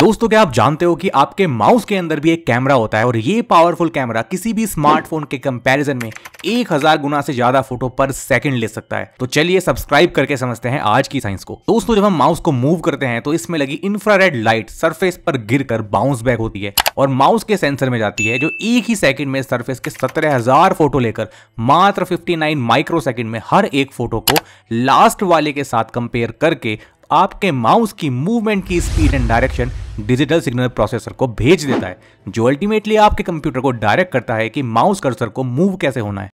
दोस्तों क्या आप जानते हो कि आपके माउस के अंदर भी एक कैमरा होता है और ये पावरफुल कैमरा किसी भी स्मार्टफोन के कंपैरिजन में एक हजार गुना से ज्यादा फोटो पर सेकंड ले सकता है तो चलिए सब्सक्राइब करके समझते हैं आज की साइंस को दोस्तों जब हम माउस को मूव करते हैं तो इसमें लगी इंफ्रारेड लाइट सरफेस पर गिर कर बाउंस बैक होती है और माउस के सेंसर में जाती है जो एक ही सेकंड में सरफेस के सत्रह हजार फोटो लेकर मात्र 59 माइक्रो सेकंड में हर एक फोटो को लास्ट वाले के साथ कंपेयर करके आपके माउस की मूवमेंट की speed and direction digital signal processor को भेज देता है जो अल्टीमेटली आपके कंप्यूटर को डायरेक्ट करता है कि माउस कर्सर को मूव कैसे होना है